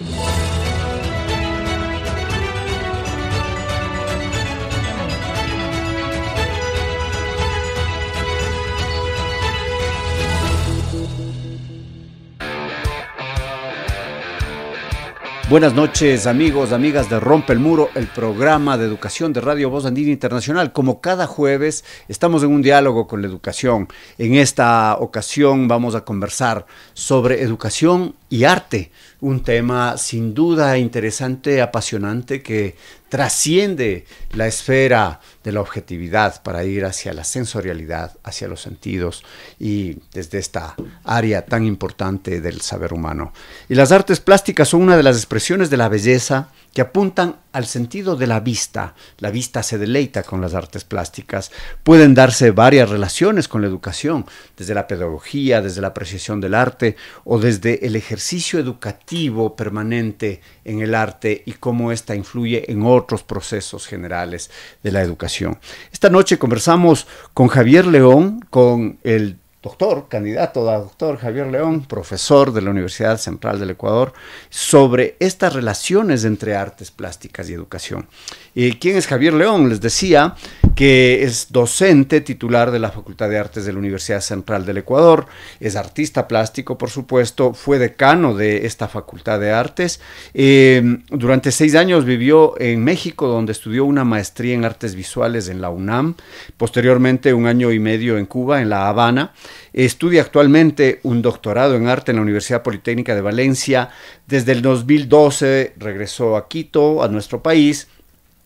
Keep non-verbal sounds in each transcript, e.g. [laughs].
Yeah. Buenas noches amigos, amigas de Rompe el Muro, el programa de educación de Radio Voz Andina Internacional. Como cada jueves estamos en un diálogo con la educación. En esta ocasión vamos a conversar sobre educación y arte, un tema sin duda interesante, apasionante, que trasciende la esfera de la objetividad para ir hacia la sensorialidad, hacia los sentidos y desde esta área tan importante del saber humano. Y las artes plásticas son una de las expresiones de la belleza que apuntan al sentido de la vista. La vista se deleita con las artes plásticas. Pueden darse varias relaciones con la educación, desde la pedagogía, desde la apreciación del arte o desde el ejercicio educativo permanente en el arte y cómo ésta influye en otros procesos generales de la educación. Esta noche conversamos con Javier León, con el doctor, candidato a doctor Javier León, profesor de la Universidad Central del Ecuador, sobre estas relaciones entre artes plásticas y educación. ¿Quién es Javier León? Les decía que es docente titular de la Facultad de Artes de la Universidad Central del Ecuador, es artista plástico, por supuesto, fue decano de esta Facultad de Artes. Em, durante seis años vivió en México, donde estudió una maestría en artes visuales en la UNAM, posteriormente un año y medio en Cuba, en La Habana. Estudia actualmente un doctorado en arte en la Universidad Politécnica de Valencia. Desde el 2012 regresó a Quito, a nuestro país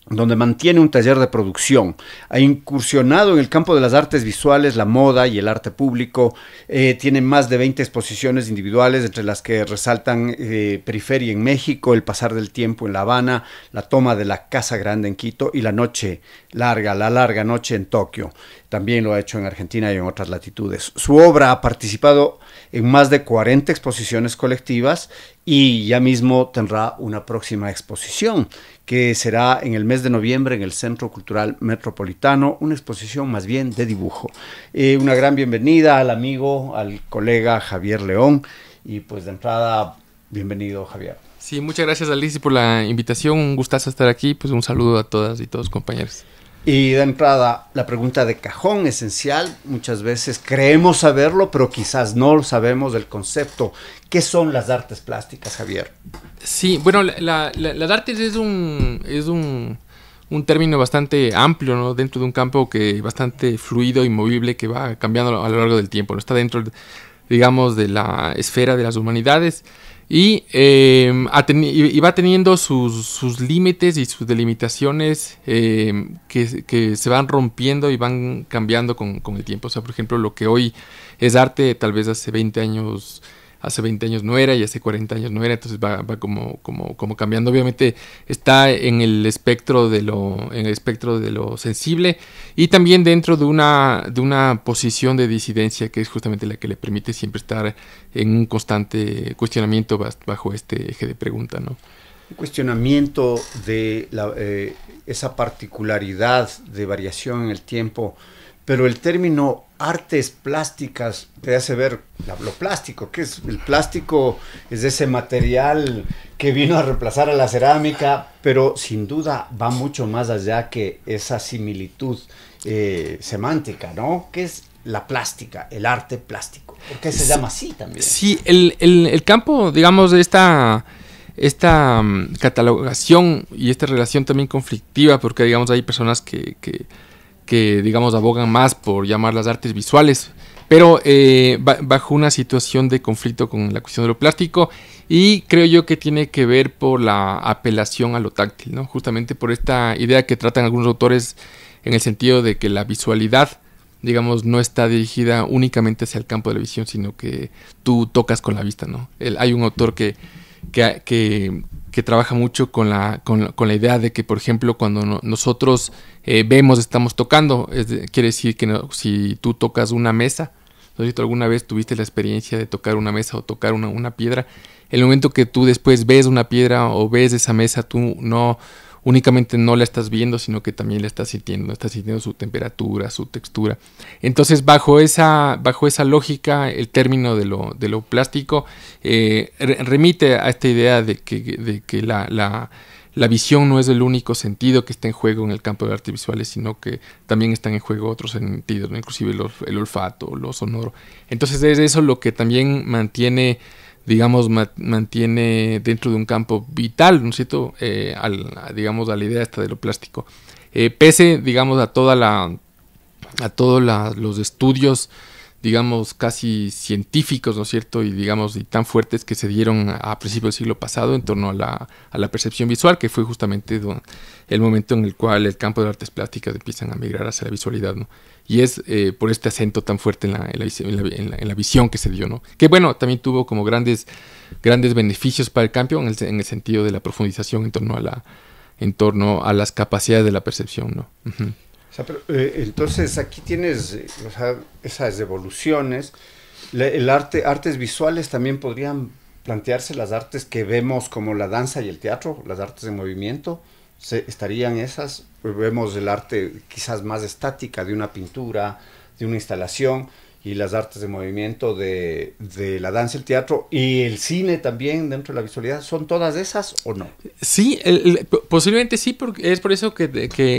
donde mantiene un taller de producción. Ha incursionado en el campo de las artes visuales, la moda y el arte público. Eh, tiene más de 20 exposiciones individuales, entre las que resaltan eh, Periferia en México, El pasar del tiempo en La Habana, La toma de la Casa Grande en Quito y La noche larga, La larga noche en Tokio. También lo ha hecho en Argentina y en otras latitudes. Su obra ha participado en más de 40 exposiciones colectivas y ya mismo tendrá una próxima exposición que será en el mes de noviembre en el Centro Cultural Metropolitano, una exposición más bien de dibujo. Eh, una gran bienvenida al amigo, al colega Javier León, y pues de entrada, bienvenido Javier. Sí, muchas gracias Alicia por la invitación, un gustazo estar aquí, pues un saludo a todas y todos compañeros. Y de entrada, la pregunta de cajón esencial, muchas veces creemos saberlo, pero quizás no lo sabemos del concepto. ¿Qué son las artes plásticas, Javier? Sí, bueno, las la, la, artes es un, es un, término bastante amplio, ¿no? Dentro de un campo que bastante fluido y movible que va cambiando a lo largo del tiempo, Está dentro, digamos, de la esfera de las humanidades. Y eh, va teniendo sus, sus límites y sus delimitaciones em, que, que, se van rompiendo y van cambiando con, con el tiempo. O sea, por ejemplo, lo que hoy es arte, tal vez hace 20 años hace 20 años no era y hace 40 años no era, entonces va, como, como, como cambiando. Obviamente está en el espectro de lo, en el espectro de lo sensible y también dentro de una, de una posición de disidencia que es justamente la que le permite siempre estar en un constante cuestionamiento bajo este eje de pregunta, ¿no? cuestionamiento de eh, esa particularidad de variación en el tiempo pero el término artes plásticas te hace ver lo plástico, que es el plástico es ese material que vino a reemplazar a la cerámica, pero sin duda va mucho más allá que esa similitud eh, semántica, ¿no? Que es la plástica, el arte plástico, que se llama así también. Sí, el, campo, digamos, de esta esta mm, catalogación y esta relación también conflictiva, porque digamos hay personas que que, digamos, abogan más por llamar las artes visuales, pero eh, bajo una situación de conflicto con la cuestión de lo plástico y creo yo que tiene que ver por la apelación a lo táctil, ¿no? Justamente por esta idea que tratan algunos autores en el sentido de que la visualidad digamos, no está dirigida únicamente hacia el campo de la visión, sino que tú tocas con la vista, ¿no? hay un autor que, que, que trabaja mucho con la, con, con la idea de que, por ejemplo, cuando nosotros eh, vemos, estamos tocando, quiere decir que si tú tocas una mesa, no si tú alguna vez tuviste la experiencia de tocar una mesa o tocar una, una piedra, el momento que tú después ves una piedra o ves esa mesa, tú no únicamente no la estás viendo, sino que también la estás sintiendo, estás sintiendo su temperatura, su textura. Entonces, bajo esa, bajo esa lógica, el término de lo, de lo plástico eh, remite a esta idea de que, de que la, la, la, visión no es el único sentido que está en juego en el campo de arte visual, sino que también están en juego otros sentidos, inclusive el olfato, lo sonoro. Entonces, es eso lo que también mantiene digamos, mantiene dentro de un campo vital, ¿no es cierto?, eh, al, digamos, a la idea esta de lo plástico. Eh, pese, digamos, a toda la a todos los estudios, digamos, casi científicos, ¿no es cierto?, y digamos, y tan fuertes que se dieron a principios del siglo pasado en torno a la, a la percepción visual, que fue justamente el momento en el cual el campo de las artes plásticas empiezan a migrar hacia la visualidad, ¿no? Y es eh, por este acento tan fuerte en la, en, la, visión que se dio, ¿no? Que bueno, también tuvo como grandes, grandes beneficios para el cambio en el, en el sentido de la profundización en torno a, la, en torno a las capacidades de la percepción, ¿no? Eh, entonces aquí tienes eh, esas evoluciones. el arte, artes visuales también podrían plantearse las artes que vemos como la danza y el teatro, las artes de movimiento estarían esas, pues vemos el arte quizás más estática de una pintura, de una instalación, y las artes de movimiento de, la danza, el teatro y el cine también dentro de la visualidad, ¿son todas esas o no? Sí, posiblemente sí, porque es por eso que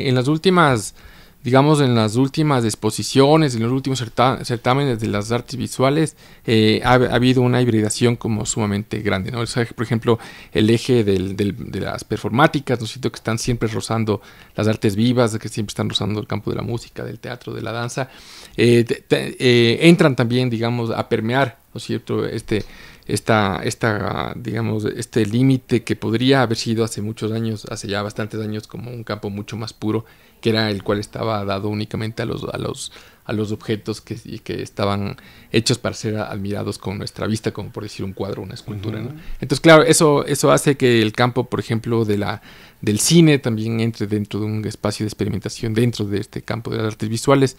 en las últimas digamos, en las últimas exposiciones, en los últimos certámenes de las artes visuales, eh, ha, habido una hibridación como sumamente grande, ¿no? por ejemplo, el eje del, de las performáticas, ¿no siento que están siempre rozando las artes vivas, que siempre están rozando el campo de la música, del teatro, de la danza, eh, eh, entran también, digamos, a permear, ¿no es cierto?, este... Esta, esta, digamos, este límite que podría haber sido hace muchos años, hace ya bastantes años, como un campo mucho más puro que era el cual estaba dado únicamente a los, a los, a los objetos que, que estaban hechos para ser admirados con nuestra vista, como por decir un cuadro, una escultura. Entonces, claro, eso, eso hace que el campo, por ejemplo, de la, del cine también entre dentro de un espacio de experimentación, dentro de este campo de las artes visuales.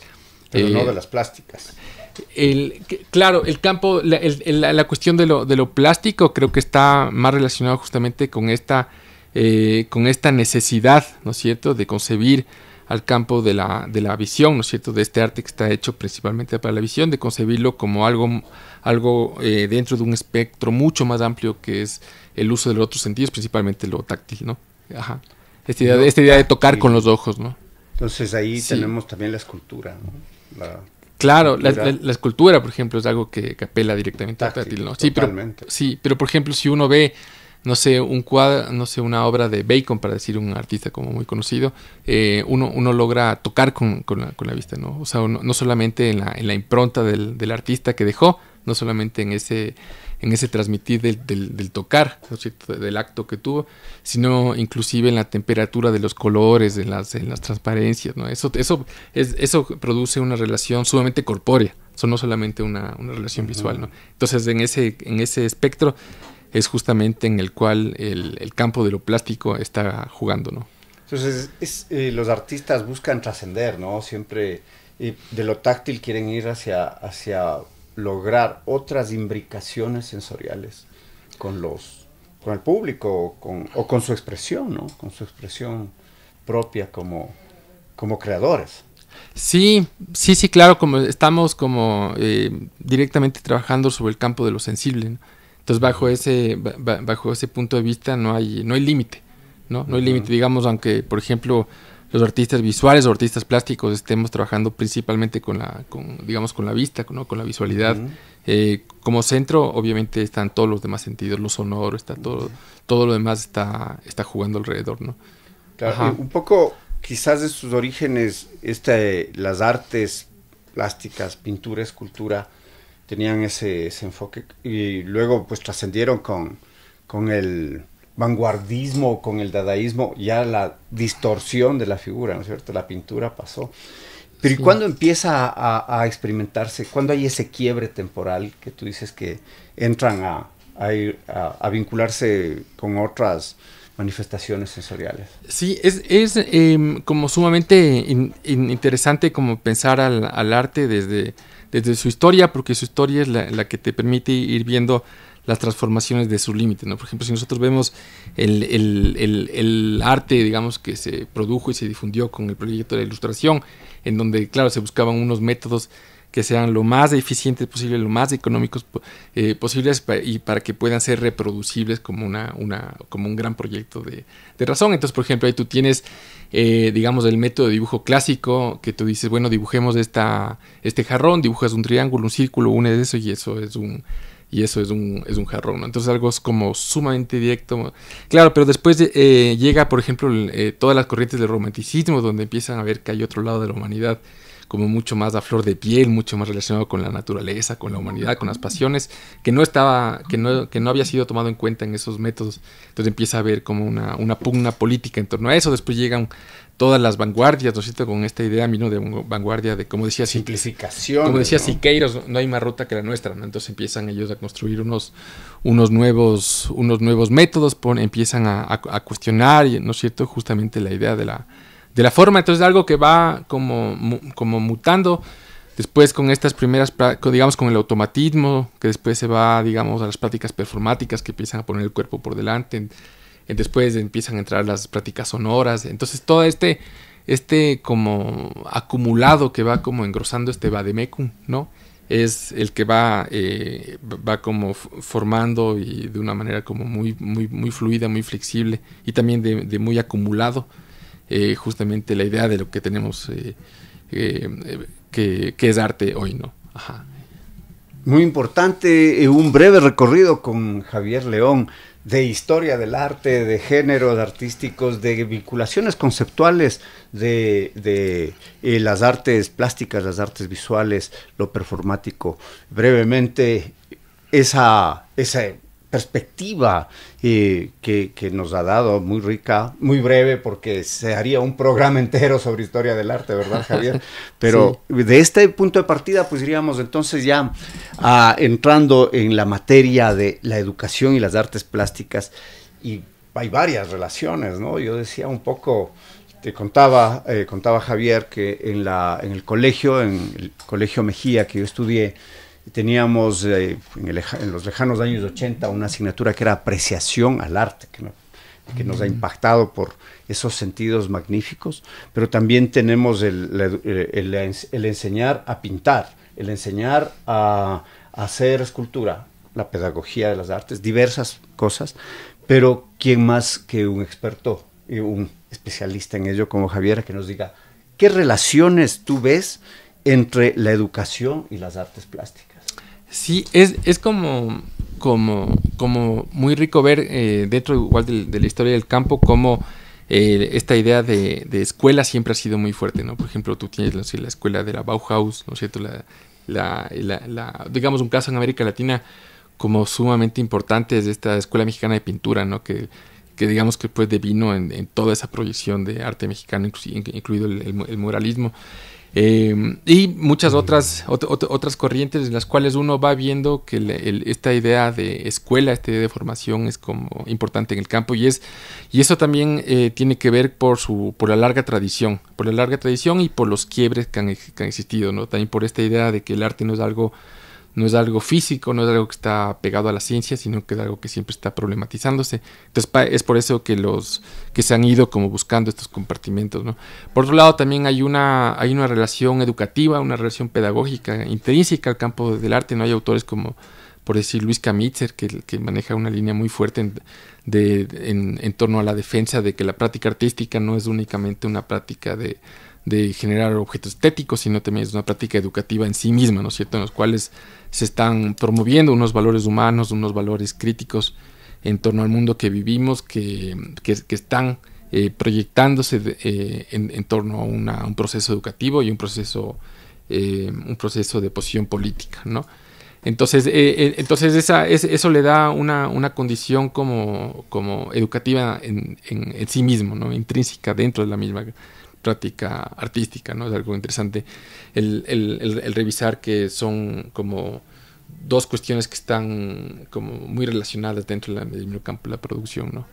Pero no eh, de las plásticas. El, claro, el campo, la, cuestión de lo, de lo plástico creo que está más relacionado justamente con esta, eh, con esta necesidad, ¿no es cierto?, de concebir al campo de la, de la visión, ¿no es cierto?, de este arte que está hecho principalmente para la visión, de concebirlo como algo, algo eh, dentro de un espectro mucho más amplio que es el uso de los otros sentidos, principalmente lo táctil, ¿no? Ajá. Esta idea, esta idea de tocar con los ojos, ¿no? Entonces ahí tenemos también la escultura, ¿no? Claro, la, escultura, por ejemplo, es algo que, apela directamente al táctil, ¿no? Sí pero, sí, pero por ejemplo, si uno ve no sé, un cuadro, no sé, una obra de Bacon, para decir un artista como muy conocido, eh, uno, uno, logra tocar con, la, vista, ¿no? O sea, no, solamente en la, en la impronta del, del, artista que dejó, no solamente en ese, en ese transmitir del, del, tocar, del acto que tuvo, sino inclusive en la temperatura de los colores, en las, las transparencias, ¿no? Eso, eso, eso produce una relación sumamente corpórea no solamente una, relación visual, ¿no? Entonces, en ese, en ese espectro, es justamente en el cual el, el campo de lo plástico está jugando, ¿no? Entonces, eh, los artistas buscan trascender, ¿no? Siempre de lo táctil quieren ir hacia, hacia lograr otras imbricaciones sensoriales con los con el público con, o con su expresión, ¿no? Con su expresión propia como, como creadores. Sí, sí, sí, claro, como estamos como eh, directamente trabajando sobre el campo de lo sensible. ¿no? Entonces, bajo ese, bajo ese punto de vista no hay, no hay límite, ¿no? No hay límite, digamos, aunque, por ejemplo, los artistas visuales o artistas plásticos estemos trabajando principalmente con la, con, digamos, con la vista, ¿no? con la visualidad. Eh, como centro, obviamente, están todos los demás sentidos, lo sonoro, está todo, todo lo demás está, está jugando alrededor, ¿no? Claro, un poco, quizás de sus orígenes, este, las artes plásticas, pintura, escultura, tenían ese, enfoque y luego pues trascendieron con, con el vanguardismo, con el dadaísmo, ya la distorsión de la figura, ¿no es cierto? La pintura pasó. Pero ¿y cuándo empieza a, experimentarse? ¿Cuándo hay ese quiebre temporal que tú dices que entran a, a, a vincularse con otras manifestaciones sensoriales. Sí, es, es em, como sumamente interesante como pensar al, arte desde, desde, su historia, porque su historia es la, que te permite ir viendo las transformaciones de su límite, ¿no? Por ejemplo, si nosotros vemos el, el, arte, digamos, que se produjo y se difundió con el proyecto de ilustración, en donde, claro, se buscaban unos métodos que sean lo más eficientes posible, lo más económicos eh, posibles y para que puedan ser reproducibles como, una, una, como un gran proyecto de, razón. Entonces, por ejemplo, ahí tú tienes, eh, digamos, el método de dibujo clásico, que tú dices, bueno, dibujemos esta, este jarrón, dibujas un triángulo, un círculo, unes eso y eso es un... Y eso es un, es un jarrón, Entonces algo es como sumamente directo. Claro, pero después eh, llega, por ejemplo, todas las corrientes del romanticismo, donde empiezan a ver que hay otro lado de la humanidad como mucho más a flor de piel, mucho más relacionado con la naturaleza, con la humanidad, con las pasiones, que no estaba, que no, que no había sido tomado en cuenta en esos métodos. Entonces empieza a haber como una, una pugna política en torno a eso. Después llegan todas las vanguardias, ¿no es cierto? Con esta idea ¿no? de vanguardia de, como decía, simplificación. Como decía Siqueiros, no hay más ruta que la nuestra, Entonces empiezan ellos a construir unos, unos, nuevos, unos nuevos métodos, empiezan a, a, a cuestionar, ¿no es cierto? Justamente la idea de la de la forma. Entonces algo que va como, como mutando. Después con estas primeras, digamos con el automatismo, que después se va, digamos, a las prácticas performáticas que empiezan a poner el cuerpo por delante. Después empiezan a entrar las prácticas sonoras. Entonces todo este, este como acumulado que va como engrosando este vademecum, ¿no? Es el que va, eh, va como formando y de una manera como muy, muy, fluida, muy flexible y también de muy acumulado eh, justamente la idea de lo que tenemos eh, eh, que, es arte hoy, ¿no? Muy importante, un breve recorrido con Javier León de historia del arte, de géneros artísticos, de vinculaciones conceptuales de, las artes plásticas, las artes visuales, lo performático. Brevemente, esa, esa perspectiva eh, que, nos ha dado, muy rica, muy breve, porque se haría un programa entero sobre historia del arte, ¿verdad, Javier? [laughs] Pero de este punto de partida, pues iríamos entonces ya ah, entrando en la materia de la educación y las artes plásticas, y hay varias relaciones, ¿no? Yo decía un poco... Te contaba, eh, contaba Javier que en, la, en el colegio, en el colegio Mejía que yo estudié, Teníamos eh, en, los lejanos años 80 una asignatura que era apreciación al arte, que, que nos ha impactado por esos sentidos magníficos, pero también tenemos el, eh, enseñar a pintar, el enseñar a, hacer escultura, la pedagogía de las artes, diversas cosas, pero ¿quién más que un experto, y un especialista en ello como Javier, que nos diga qué relaciones tú ves entre la educación y las artes plásticas? Sí, es, es como, como, como muy rico ver eh, dentro igual de, la historia del campo cómo eh, esta idea de, escuela siempre ha sido muy fuerte, ¿no? Por ejemplo, tú tienes la escuela de la Bauhaus, ¿no cierto? La, la, la, digamos, un caso en América Latina como sumamente importante es esta escuela mexicana de pintura, ¿no? Que, que digamos que pues devino en, toda esa proyección de arte mexicano, incluido el muralismo. Em, y muchas otras, otras corrientes en las cuales uno va viendo que esta idea de escuela, esta idea de formación es como importante en el campo y, es, y eso también eh, tiene que ver por, su, por la larga tradición, por la larga tradición y por los quiebres que han, que han existido, ¿no? también por esta idea de que el arte no es algo no es algo físico, no es algo que está pegado a la ciencia, sino que es algo que siempre está problematizándose. Entonces es por eso que los que se han ido como buscando estos compartimentos, ¿no? Por otro lado también hay una hay una relación educativa, una relación pedagógica intrínseca al campo del arte, no hay autores como por decir Luis Kamitzer, que, que maneja una línea muy fuerte de, en torno a la defensa de que la práctica artística no es únicamente una práctica de, de generar objetos estéticos, sino también es una práctica educativa en sí misma, ¿no es cierto?, en los cuales se están promoviendo unos valores humanos, unos valores críticos en torno al mundo que vivimos, que, están eh, proyectándose eh, en, torno a un proceso educativo y un proceso, eh, un proceso de posición política, ¿no? Entonces, entonces esa, eso le da una, condición como, como educativa en, sí mismo, ¿no? intrínseca dentro de la misma práctica artística, ¿no? Es algo interesante el, revisar que son como dos cuestiones que están como muy relacionadas dentro del mismo campo de la producción, ¿no?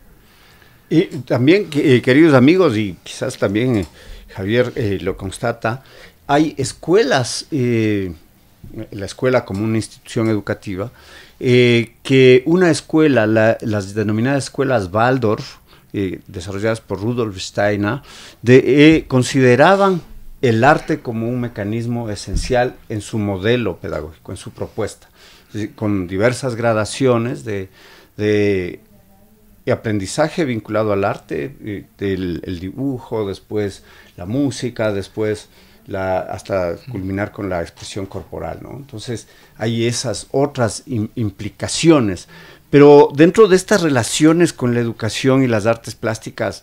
Y también, eh, queridos amigos, y quizás también eh, Javier eh, lo constata, hay escuelas, la escuela como una institución educativa, que una escuela, las denominadas escuelas Waldorf, desarrolladas por Rudolf Steiner, eh, consideraban el arte como un mecanismo esencial en su modelo pedagógico, en su propuesta, con diversas gradaciones de, aprendizaje vinculado al arte, eh, del, el dibujo, después la música, después la, hasta culminar con la expresión corporal, Entonces hay esas otras implicaciones pero dentro de estas relaciones con la educación y las artes plásticas,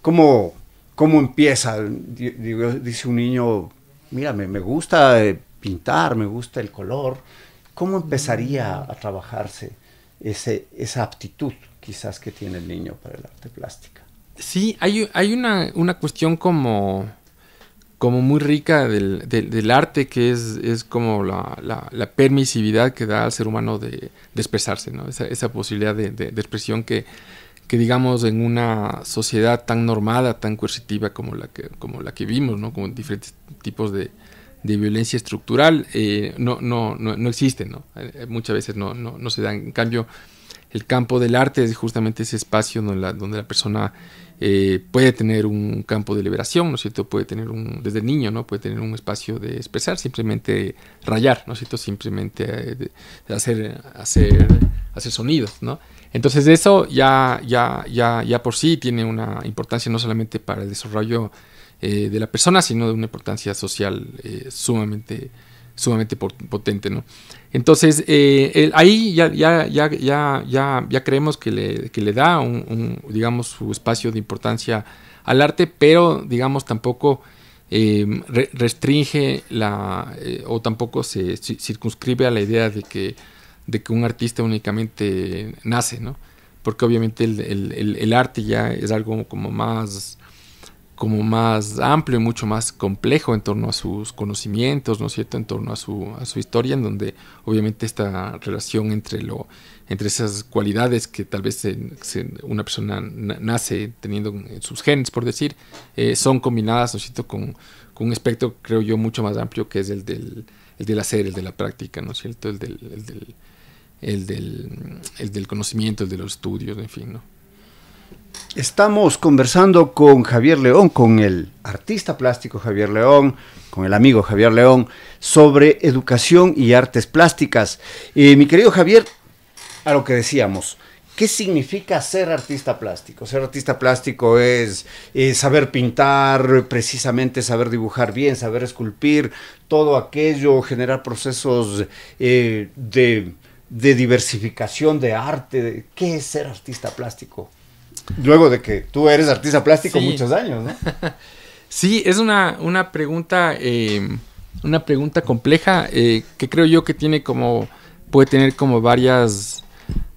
¿cómo, cómo empieza? dice un niño, mira, me, gusta eh, pintar, me gusta el color. ¿Cómo empezaría a trabajarse esa aptitud quizás que tiene el niño para el arte plástica? Sí, hay, hay una, una cuestión como como muy rica del, arte, que es, es como la, permisividad que da al ser humano de, de expresarse, ¿no? Esa, esa posibilidad de, de, expresión que, que, digamos, en una sociedad tan normada, tan coercitiva como la que, como la que vimos, ¿no? Como diferentes tipos de, violencia estructural, eh, no, no, no, no ¿no? Eh, muchas veces no, no, se dan. En cambio, el campo del arte es justamente ese espacio donde la, persona eh, puede tener un campo de liberación, ¿no es cierto? Puede tener un, desde niño, ¿no? Puede tener un espacio de expresar, simplemente rayar, ¿no es cierto? Simplemente eh, hacer, hacer, hacer sonidos, ¿no? Entonces eso ya, ya, ya, ya por sí tiene una importancia no solamente para el desarrollo eh, de la persona, sino de una importancia social sumamente sumamente potente, ¿no? Entonces, eh, ahí ya, ya, ya, ya, ya, creemos que le, da un, digamos, su espacio de importancia al arte, pero, digamos, tampoco eh, restringe la, eh, o tampoco se circunscribe a la idea de que, de que un artista únicamente nace, ¿no? Porque obviamente el arte ya es algo como más como más amplio y mucho más complejo en torno a sus conocimientos, ¿no es cierto?, en torno a su, su historia, en donde obviamente esta relación entre, lo, entre esas cualidades que tal vez una persona nace teniendo en sus genes, por decir, eh, son combinadas, ¿no es cierto?, con, un aspecto, creo yo, mucho más amplio que es el del, el del hacer, el de la práctica, ¿no es cierto?, el del, el del, el del, el del conocimiento, el de los estudios, en fin, ¿no? Estamos conversando con Javier León, con el artista plástico Javier León, con el amigo Javier León, sobre educación y artes plásticas. Y eh, mi querido Javier, a lo que decíamos, ¿qué significa ser artista plástico? Ser artista plástico es, saber pintar, precisamente saber dibujar bien, saber esculpir, todo aquello, generar procesos eh, de, de diversificación de arte. ¿Qué es ser artista plástico? Luego de que tú eres artista plástico muchos años, ¿no? [laughs] sí, es una, una pregunta, em, una pregunta compleja eh, que creo yo que tiene como, puede tener como varias,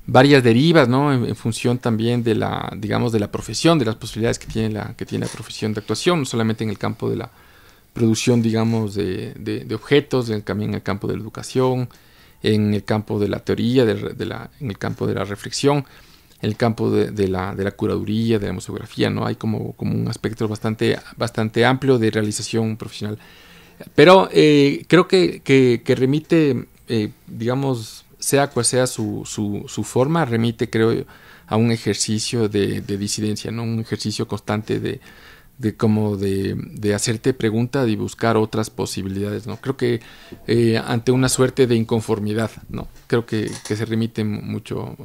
varias derivas, ¿no? En, función también de la, digamos, de la profesión, de las posibilidades que tiene la, que tiene la profesión de actuación, solamente en el campo de la producción, digamos, de, de, objetos, también en el campo de la educación, en el campo de la teoría, en el campo de la reflexión el campo de, la, de la curaduría, de la museografía, ¿no? Hay como, como un aspecto bastante, bastante amplio de realización profesional. Pero eh, creo que, que, remite, eh, digamos, sea cual sea su, su, forma, remite, creo, a un ejercicio de, disidencia, ¿no? Un ejercicio constante de, de como de, de hacerte preguntas y buscar otras posibilidades, ¿no? Creo que eh, ante una suerte de inconformidad, ¿no? Creo que, que se remite mucho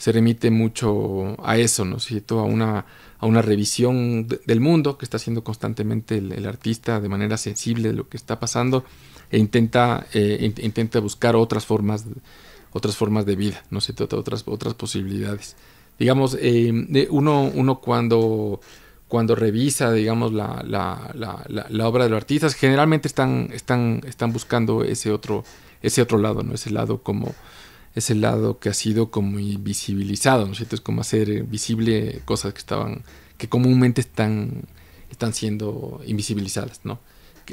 se remite mucho a eso, ¿no es cierto? A una, a una revisión del mundo que está haciendo constantemente el, artista de manera sensible de lo que está pasando e intenta, eh, intenta buscar otras formas, otras formas de vida, ¿no es cierto? Otras, otras posibilidades. Digamos, eh, uno, uno cuando cuando revisa, digamos, la, obra de los artistas, generalmente están, están, están buscando ese otro, ese otro lado, ¿no? Ese lado como, es el lado que ha sido como invisibilizado, ¿no es cierto? Es como hacer eh, visible cosas que estaban, que comúnmente están, están siendo invisibilizadas, ¿no?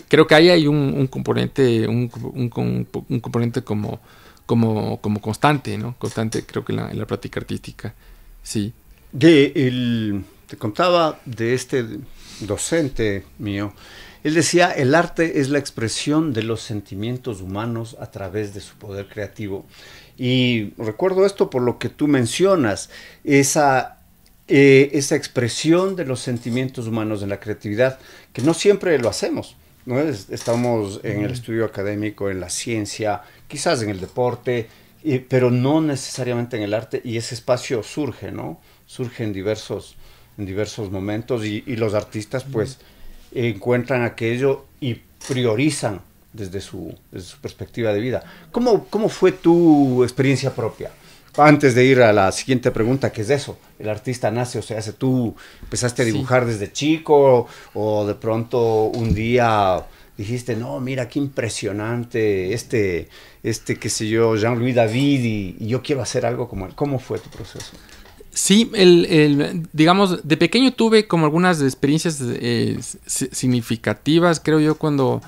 Creo que ahí hay un, componente, un, componente como, como, como constante, ¿no? Constante, creo que en la, práctica artística, sí. De el, te contaba de este docente mío, él decía, el arte es la expresión de los sentimientos humanos a través de su poder creativo. Y recuerdo esto por lo que tú mencionas, esa, eh, expresión de los sentimientos humanos en la creatividad, que no siempre lo hacemos. ¿no? estamos en el estudio académico, en la ciencia, quizás en el deporte, pero no necesariamente en el arte, y ese espacio surge, ¿no? Surge en diversos, en diversos momentos, y, y los artistas pues encuentran aquello y priorizan desde su, su perspectiva de vida. ¿Cómo, ¿Cómo fue tu experiencia propia? Antes de ir a la siguiente pregunta, ¿qué es eso? ¿El artista nace o se hace? ¿Tú empezaste a dibujar desde chico o de pronto un día dijiste, no, mira qué impresionante este, este qué sé yo, Jean-Louis David y, yo quiero hacer algo como él. ¿Cómo fue tu proceso? Sí, el, el digamos, de pequeño tuve como algunas experiencias eh, significativas, creo yo, cuando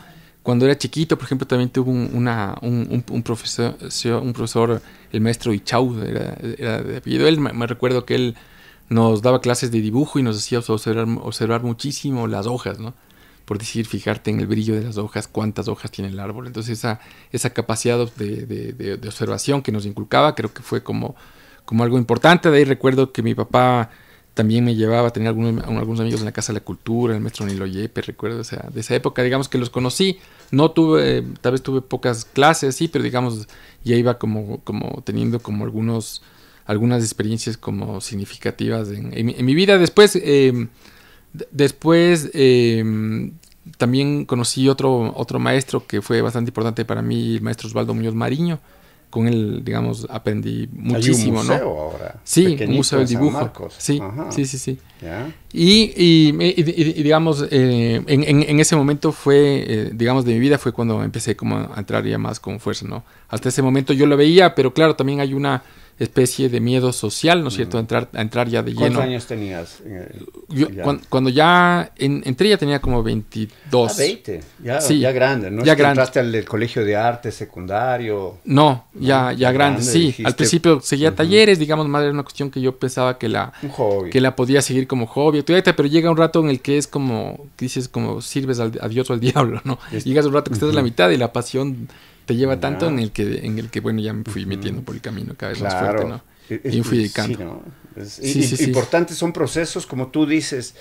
cuando era chiquito, por ejemplo, también tuvo un, profesor, un profesor, el maestro Ichau, era, de apellido. Él, me recuerdo que él nos daba clases de dibujo y nos hacía observar, observar muchísimo las hojas, ¿no? Por decir, fijarte en el brillo de las hojas, cuántas hojas tiene el árbol. Entonces esa, esa capacidad de, observación que nos inculcaba creo que fue como, como algo importante. De ahí recuerdo que mi papá también me llevaba, tenía algunos, amigos en la Casa de la Cultura, el maestro Nilo recuerdo, o sea, de esa época, digamos que los conocí no tuve, tal vez tuve pocas clases, sí, pero digamos, ya iba como, como teniendo como algunos, algunas experiencias como significativas en, mi vida. Después, em, después em, también conocí otro, otro maestro que fue bastante importante para mí, el maestro Osvaldo Muñoz Mariño, con él, digamos, aprendí muchísimo, un museo ¿no? Sí, un museo del dibujo. Sí, sí, sí, sí, y, y, digamos, eh, en, ese momento fue, eh, digamos, de mi vida fue cuando empecé como a entrar ya más con fuerza, ¿no? Hasta ese momento yo lo veía, pero claro, también hay una especie de miedo social, ¿no es mm. cierto?, a entrar, ya de lleno. ¿Cuántos años tenías? Eh, cuando, ya entré ya tenía como 22. Ah, 20, ya, grande, ¿no? Ya grande. entraste al colegio de arte secundario. No, ya, ya grande, sí. Al principio seguía talleres, digamos, más era una cuestión que yo pensaba que la, Que la podía seguir como hobby, pero llega un rato en el que es como, dices, como sirves al, a Dios o al [laughs] diablo, ¿no? Llegas un rato que estás en la mitad y la pasión te lleva tanto en el que, en el que bueno, ya me fui metiendo por el camino cada vez más fuerte, ¿no? E, es, fui importante son procesos, como tú dices,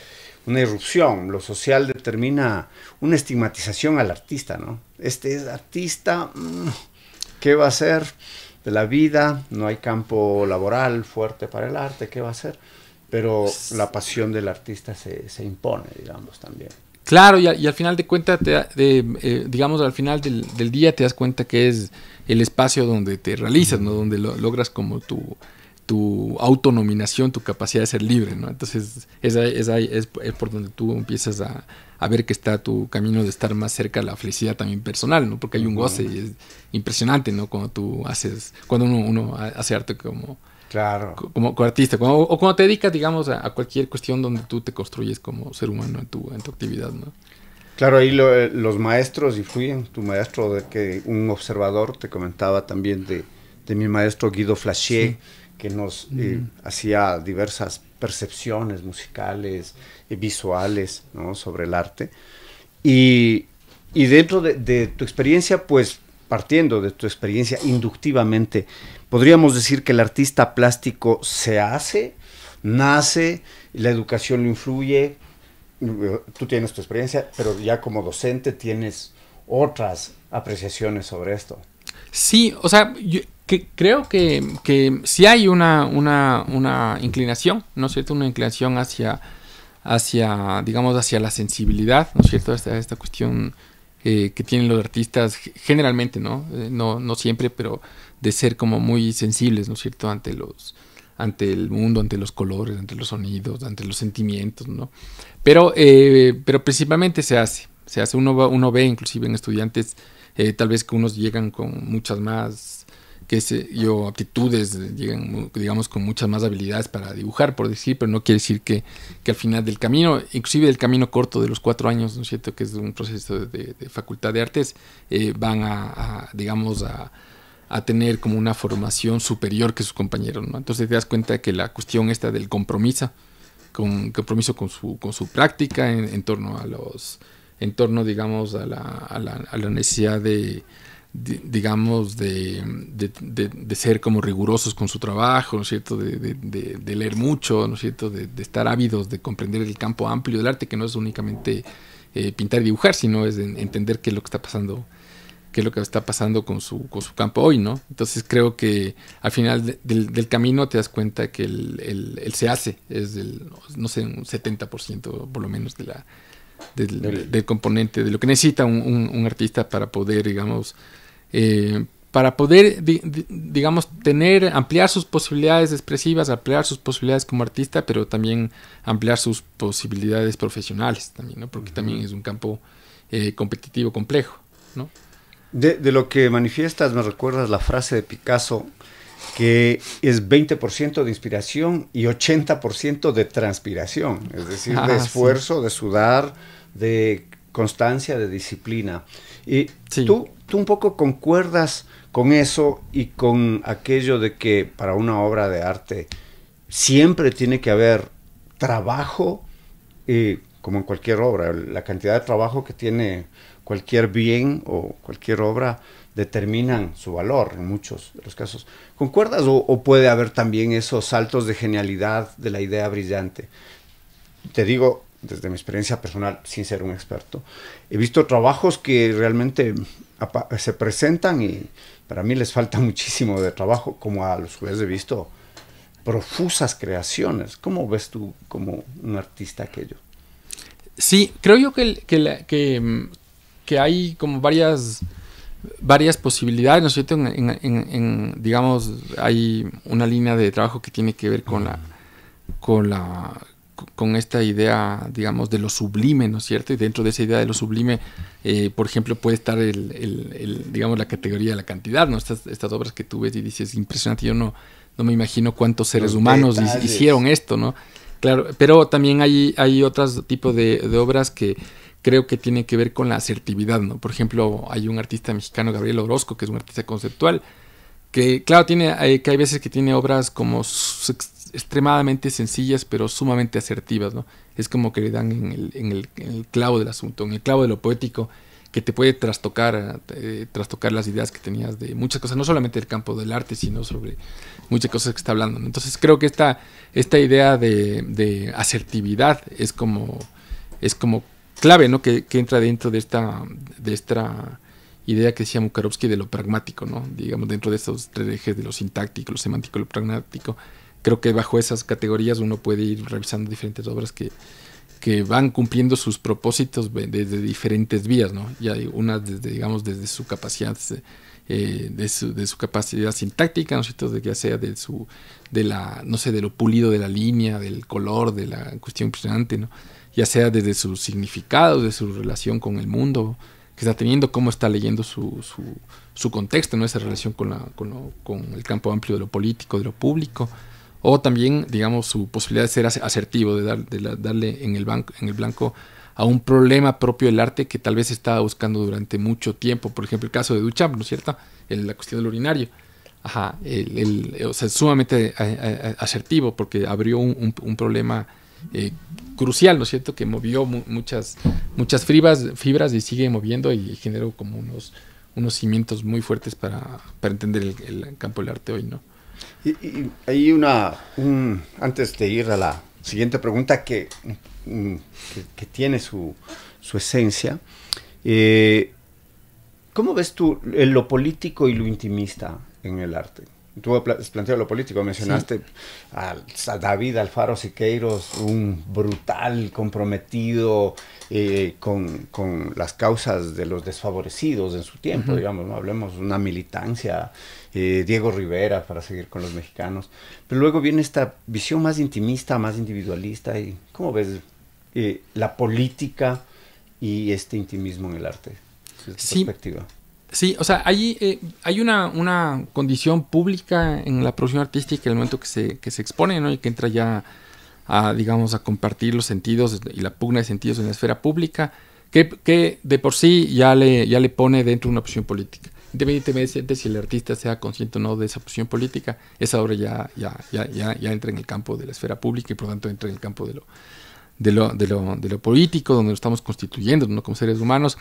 una irrupción. Lo social determina una estigmatización al artista, ¿no? Este es artista, mm, ¿qué va a hacer de la vida? No hay campo laboral fuerte para el arte, ¿qué va a hacer? Pero la pasión del artista se, se impone, digamos, también. Claro, y, al final de cuentas, eh, digamos, al final del, día te das cuenta que es el espacio donde te realizas, ¿no? Donde lo, logras como tu, tu autonominación, tu capacidad de ser libre, ¿no? Entonces, es, es, por donde tú empiezas a, ver que está tu camino de estar más cerca a la felicidad también personal, ¿no? Porque hay un goce y es impresionante, ¿no? Cuando tú haces, cuando uno hace arte como Claro. Como, artista, o cuando te dedicas, digamos, a, cualquier cuestión donde tú te construyes como ser humano en tu, en tu actividad, ¿no? Claro, ahí eh, los maestros y influyen. Tu maestro, de que un observador te comentaba también de, mi maestro Guido Flaché, que nos eh, hacía diversas percepciones musicales, y eh, visuales, Sobre el arte. Y, dentro de, tu experiencia, pues partiendo de tu experiencia inductivamente, Podríamos decir que el artista plástico se hace, nace, la educación lo influye. Tú tienes tu experiencia, pero ya como docente tienes otras apreciaciones sobre esto. Sí, o sea, que creo que, que sí hay una, una, inclinación, ¿no es cierto? Una inclinación hacia, digamos, hacia la sensibilidad, ¿no es cierto? Esta, esta cuestión eh, que tienen los artistas generalmente, ¿no? Eh, ¿no? No siempre, pero de ser como muy sensibles, ¿no es cierto?, ante los ante el mundo, ante los colores, ante los sonidos, ante los sentimientos, ¿no? Pero, eh, pero principalmente se hace, se hace, uno, uno ve inclusive en estudiantes, tal vez que unos llegan con muchas más que yo aptitudes, eh, digamos, con muchas más habilidades para dibujar, por decir, pero no quiere decir que, que al final del camino, inclusive del camino corto de los cuatro años, ¿no es cierto?, que es un proceso de, facultad de artes, eh, van a, digamos, a, tener como una formación superior que sus compañeros, ¿no? Entonces te das cuenta que la cuestión esta del compromiso, con compromiso con su, con su práctica en, torno a los, en torno, digamos, a la, a la necesidad de digamos, de, ser como rigurosos con su trabajo, ¿no es cierto? De, leer mucho, ¿no es cierto? De, estar ávidos, de comprender el campo amplio del arte, que no es únicamente eh, pintar y dibujar, sino es entender qué es lo que está pasando qué es lo que está pasando con su, con su campo hoy, ¿no? Entonces creo que al final del, camino te das cuenta que el, el, se hace, es del no sé, un 70% por lo menos de la, del, componente, de lo que necesita un artista para poder, digamos, eh, para poder, digamos, tener, ampliar sus posibilidades expresivas, ampliar sus posibilidades como artista, pero también ampliar sus posibilidades profesionales también, Porque también es un campo eh, competitivo complejo, De, lo que manifiestas me recuerdas la frase de Picasso que es 20% de inspiración y 80% de transpiración, es decir, de ah, esfuerzo, de sudar, de constancia, de disciplina. Y tú, tú un poco concuerdas con eso y con aquello de que para una obra de arte siempre tiene que haber trabajo, y eh, como en cualquier obra, la cantidad de trabajo que tiene cualquier bien o cualquier obra determinan su valor en muchos de los casos. ¿Concuerdas o puede haber también esos saltos de genialidad de la idea brillante? Te digo, desde mi experiencia personal, sin ser un experto, he visto trabajos que realmente se presentan y para mí les falta [laughs] muchísimo de trabajo, como a los jueces he visto profusas creaciones. ¿Cómo ves tú como un artista aquello? Sí, creo yo que, mm, que, hay como varias varias posibilidades, ¿no es cierto? en, digamos, hay una línea de trabajo que tiene que ver con la, con la, con esta idea, digamos, de lo sublime, ¿no es cierto? Y dentro de esa idea de lo sublime, eh, por ejemplo, puede estar, el, digamos, la categoría de la cantidad, ¿no? Estas, obras que tú ves y dices, impresionante, yo no, no me imagino cuántos seres humanos hicieron esto, ¿no? Claro, pero también hay, hay otros tipos de, obras que creo que tienen que ver con la asertividad, ¿no? Por ejemplo, hay un artista mexicano, Gabriel Orozco, que es un artista conceptual, que claro, tiene, eh, que hay veces que tiene obras como extremadamente sencillas pero sumamente asertivas, ¿no? Es como que le dan en el, en el, clavo del asunto, en el clavo de lo poético que te puede trastocar, eh, trastocar las ideas que tenías de muchas cosas, no solamente del campo del arte, sino sobre muchas cosas que está hablando. Entonces creo que esta, esta idea de, asertividad es como, es como clave, ¿no? Que, entra dentro de esta, de esta idea que decía Mukarovsky de lo pragmático, ¿no? Digamos, dentro de estos tres ejes de lo sintáctico, lo semántico, lo pragmático, creo que bajo esas categorías uno puede ir revisando diferentes obras que, que van cumpliendo sus propósitos desde diferentes vías, ¿no? Ya una desde, digamos, desde su capacidad eh, de, su, capacidad sintáctica, ¿no ya sea de su, de la, no sé, de lo pulido de la línea, del color, de la cuestión impresionante, ¿no? Ya sea desde su significado, de su relación con el mundo que está teniendo, cómo está leyendo su, su, contexto, ¿no? Esa relación con, con el campo amplio de lo político, de lo público, o también, digamos, su posibilidad de ser asertivo, de, dar, de darle en el, banco, en el blanco a un problema propio del arte que tal vez estaba buscando durante mucho tiempo. Por ejemplo, el caso de Duchamp, ¿no es cierto? la cuestión del urinario. Ajá, el, o sea, sumamente eh, eh, asertivo porque abrió un, problema eh, crucial, ¿no es cierto? Que movió muchas, muchas fibras, fibras y sigue moviendo y, generó como unos, unos cimientos muy fuertes para, entender el campo del arte hoy, ¿no? Y, hay una, antes de ir a la siguiente pregunta mm, que, que, tiene su, su esencia, eh, ¿cómo ves tú eh, lo político y lo intimista en el arte? tú has planteado lo político, mencionaste a, David Alfaro Siqueiros, un brutal comprometido eh, con, las causas de los desfavorecidos en su tiempo, digamos, ¿no? hablemos una militancia, eh, Diego Rivera para seguir con los mexicanos, pero luego viene esta visión más intimista, más individualista, y ¿cómo ves eh, la política y este intimismo en el arte? Sí, perspectiva? Sí, o sea, hay, eh, hay una, una, condición pública en la producción artística en el momento que se, que se expone, ¿no? Y que entra ya a, digamos, a compartir los sentidos y la pugna de sentidos en la esfera pública, que, que de por sí ya le, ya le pone dentro una posición política. Independientemente si el artista sea consciente o no de esa posición política, esa obra ya, ya, ya, ya, ya entra en el campo de la esfera pública y por lo tanto entra en el campo de lo, de lo, político, donde nos estamos constituyendo como seres humanos.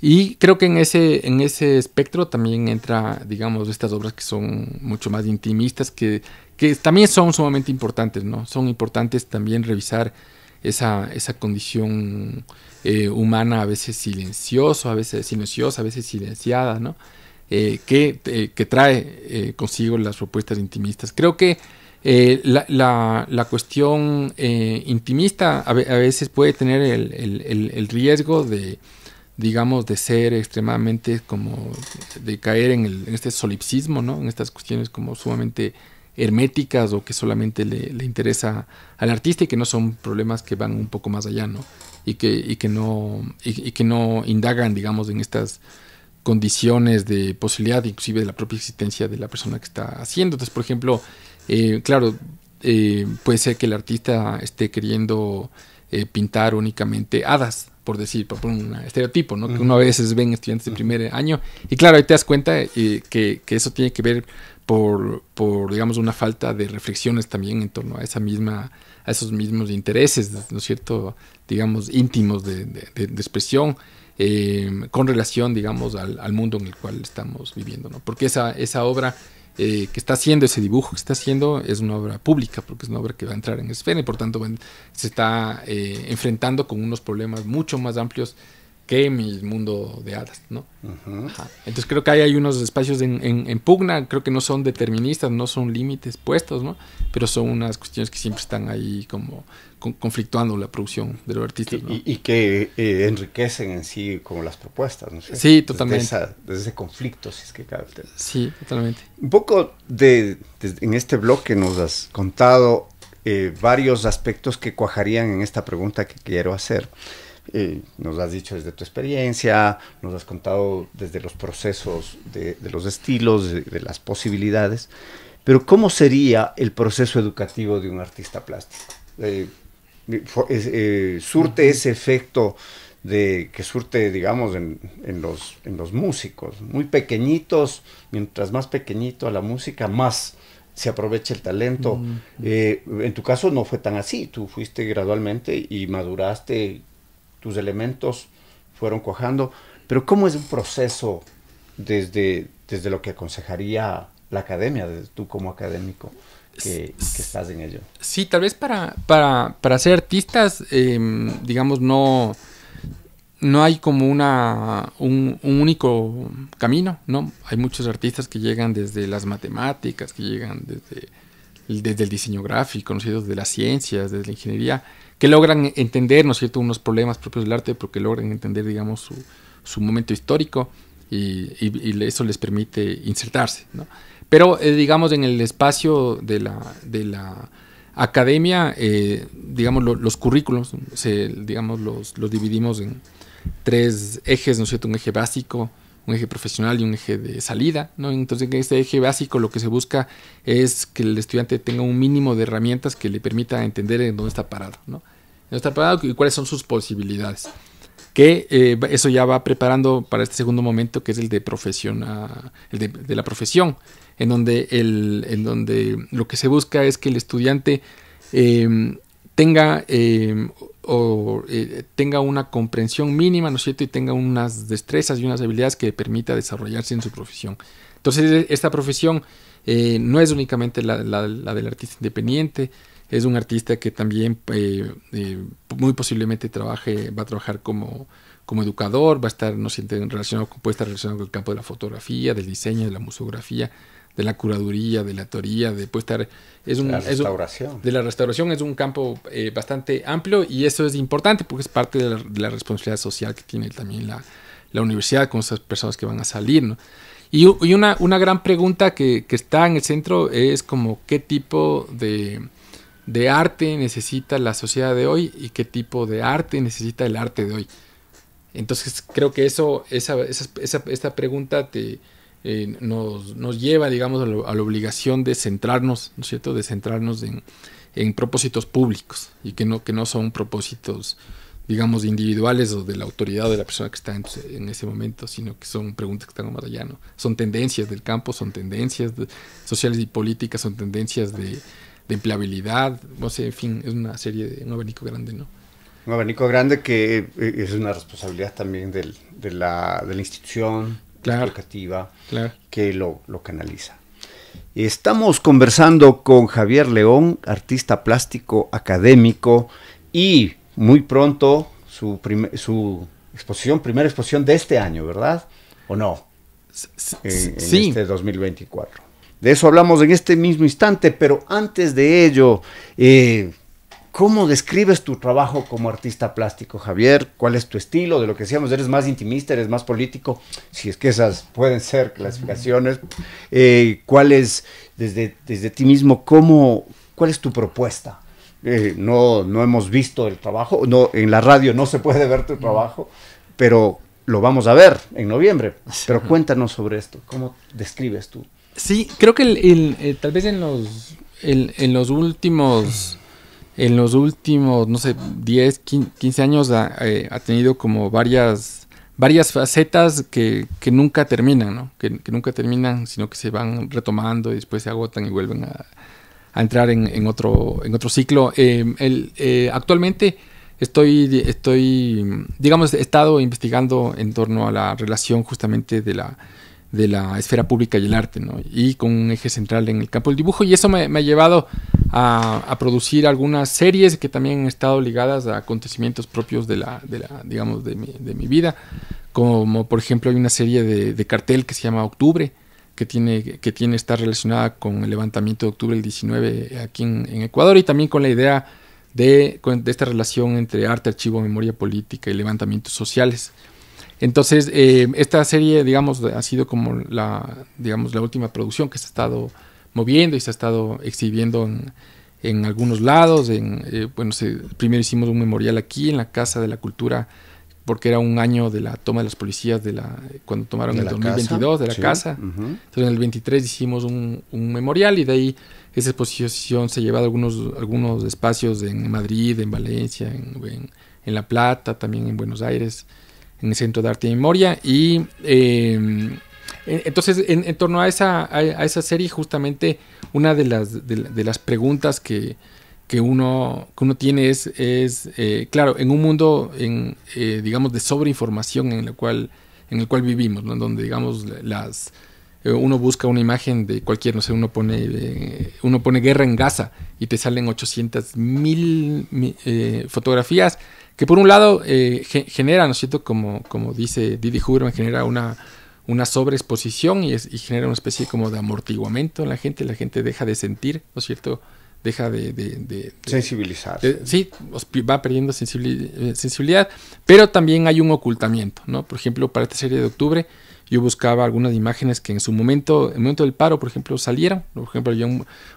Y creo que en ese, en ese espectro también entra, digamos, estas obras que son mucho más intimistas, que, que también son sumamente importantes, ¿no? Son importantes también revisar esa, esa condición eh, humana a veces silenciosa, a veces silenciosa, a veces silenciada, ¿no? Eh, que, eh, que, trae consigo las propuestas intimistas. Creo que eh, la, cuestión eh, intimista a, veces puede tener el, riesgo de, digamos, de ser extremadamente como, de caer en, este solipsismo, ¿no? En estas cuestiones como sumamente herméticas o que solamente le, interesa al artista y que no son problemas que van un poco más allá, ¿no? Y que, que, no, y que no indagan, digamos, en estas condiciones de posibilidad, inclusive de la propia existencia de la persona que está haciendo. Entonces, por ejemplo, eh, claro, eh, puede ser que el artista esté queriendo eh, pintar únicamente hadas, por decir, por un estereotipo, ¿no? Que uno a veces ven estudiantes de primer año. Y claro, ahí te das cuenta que, eso tiene que ver por, por, digamos, una falta de reflexiones también en torno a esa misma, a esos mismos intereses, ¿no es cierto? Digamos, íntimos de, expresión. con relación, digamos, al, al, mundo en el cual estamos viviendo, ¿no? Porque esa, esa obra eh, que está haciendo ese dibujo que está haciendo es una obra pública, porque es una obra que va a entrar en esfera y por tanto se está eh, enfrentando con unos problemas mucho más amplios que mi mundo de hadas, ¿no? Entonces creo que ahí hay unos espacios en, en, pugna, creo que no son deterministas, no son límites puestos, ¿no? Pero son unas cuestiones que siempre están ahí como conflictuando la producción de los artistas. Y, que eh, enriquecen en sí como las propuestas, ¿no? sí, totalmente. Desde, ese conflicto, si es que cabe. Sí, totalmente. Un poco de, en este bloque nos has contado eh, varios aspectos que cuajarían en esta pregunta que quiero hacer. Eh, nos has dicho desde tu experiencia, nos has contado desde los procesos de, los estilos, de, las posibilidades, pero ¿cómo sería el proceso educativo de un artista plástico? Eh, surte ese efecto de que surte, digamos, en, los, en los músicos. Muy pequeñitos, mientras más pequeñito a la música, más se aprovecha el talento. Mm. Eh, en tu caso no fue tan así, tú fuiste gradualmente y maduraste, tus elementos fueron cuajando, pero ¿cómo es un proceso desde, desde lo que aconsejaría la academia, desde tú como académico? que, estás en ello. Sí, tal vez para, para, para ser artistas, em, digamos, no, no hay como una, un, único camino, ¿no? Hay muchos artistas que llegan desde las matemáticas, que llegan desde, desde el diseño gráfico, conocidos desde las ciencias, desde la ingeniería, que logran entender, ¿no es cierto?, unos problemas propios del arte, porque logran entender, digamos, su, su momento histórico y, y eso les permite insertarse, ¿no? Pero eh, digamos en el espacio de la, de la academia, eh, digamos los currículos, digamos los, los, dividimos en tres ejes, ¿no es cierto? Un eje básico, un eje profesional y un eje de salida, ¿no? Entonces en este eje básico lo que se busca es que el estudiante tenga un mínimo de herramientas que le permita entender en dónde está parado, ¿no? En dónde está parado y cuáles son sus posibilidades que eh, eso ya va preparando para este segundo momento que es el de profesión, de, la profesión, en donde, en donde lo que se busca es que el estudiante em, tenga, em, o, eh, tenga una comprensión mínima, ¿no es y tenga unas destrezas y unas habilidades que permita desarrollarse en su profesión. Entonces, esta profesión eh, no es únicamente la, la del artista independiente, es un artista que también eh, eh, muy posiblemente trabaje, va a trabajar como, como educador, va a estar, no siente, relacionado, puede estar relacionado con el campo de la fotografía, del diseño, de la museografía, de la curaduría, de la teoría, de puede estar, es un, la restauración. Es un, de la restauración es un campo eh, bastante amplio y eso es importante porque es parte de la, responsabilidad social que tiene también la, la universidad con esas personas que van a salir, Y, una, una gran pregunta que, que, está en el centro es como qué tipo de, de arte necesita la sociedad de hoy y qué tipo de arte necesita el arte de hoy. Entonces creo que eso, esa, esa, pregunta te, eh, nos, nos, lleva, digamos, a, la obligación de centrarnos, ¿no es cierto?, de centrarnos en, propósitos públicos y que no, que no son propósitos, digamos, individuales o de la autoridad de la persona que está en, ese momento, sino que son preguntas que están más allá, ¿no? Son tendencias del campo, son tendencias sociales y políticas, son tendencias de de empleabilidad, no sé, en fin, es una serie de un abanico grande, ¿no? Un abanico grande que eh, es una responsabilidad también de, la, institución educativa que lo, canaliza. Estamos conversando con Javier León, artista plástico académico, y muy pronto su, su exposición, primera exposición de este año, ¿verdad? ¿O no? En, sí. En este 2024. De eso hablamos en este mismo instante, pero antes de ello, eh, ¿cómo describes tu trabajo como artista plástico, Javier? ¿Cuál es tu estilo? De lo que decíamos, eres más intimista, eres más político, si es que esas pueden ser clasificaciones. Eh, ¿Cuál es, desde, ti mismo, cómo, cuál es tu propuesta? Eh, no, no hemos visto el trabajo, no, en la radio no se puede ver tu mm. trabajo, pero lo vamos a ver en noviembre. Pero cuéntanos sobre esto, ¿cómo describes tú? Sí, creo que el, el, eh, tal vez en los, en los últimos, en los últimos, no sé, 10, 15 años ha, eh, ha tenido como varias, varias facetas que, que nunca terminan, ¿no? Que, que, nunca terminan, sino que se van retomando y después se agotan y vuelven a, a entrar en, en, otro, en otro ciclo. Eh, el, eh, actualmente estoy, estoy, digamos, he estado investigando en torno a la relación justamente de la de la esfera pública y el arte, ¿no? y con un eje central en el campo del dibujo. Y eso me, ha llevado a, producir algunas series que también han estado ligadas a acontecimientos propios de la, de digamos, de mi, vida. Como por ejemplo hay una serie de, cartel que se llama Octubre, que tiene, que tiene, está relacionada con el levantamiento de octubre del 19 aquí en, Ecuador y también con la idea de esta relación entre arte, archivo, memoria política y levantamientos sociales. Entonces, eh, esta serie, digamos, ha sido como la, digamos, la última producción que se ha estado moviendo y se ha estado exhibiendo en, algunos lados. En, eh, bueno, se, primero hicimos un memorial aquí en la Casa de la Cultura, porque era un año de la toma de las policías de la, cuando tomaron el 2022 de la casa. Entonces, en el 23 hicimos un, memorial y de ahí esa exposición se lleva a algunos, algunos espacios en Madrid, en Valencia, en La Plata, también en Buenos Aires en el Centro de Arte y Memoria. Y em, entonces, en, torno a esa, a, esa serie, justamente una de las, de, las preguntas que, que, uno, que uno tiene es, es eh, claro, en un mundo, en, eh, digamos, de sobreinformación en, la cual, en el cual vivimos, donde, digamos, las eh, uno busca una imagen de cualquier, no sé, uno pone, uno pone guerra en Gaza y te salen 800 mil eh, fotografías que por un lado eh, genera, ¿no es cierto? Como, como dice Didi Huberman, genera una, una sobreexposición y, genera una especie como de amortiguamiento en la gente, la gente deja de sentir, ¿no es cierto? Deja de... Sensibilizar. sí, va perdiendo eh, sensibilidad, pero también hay un ocultamiento, ¿no? Por ejemplo, para esta serie de octubre yo buscaba algunas imágenes que en su momento, en el momento del paro, por ejemplo, salieron. Por ejemplo, había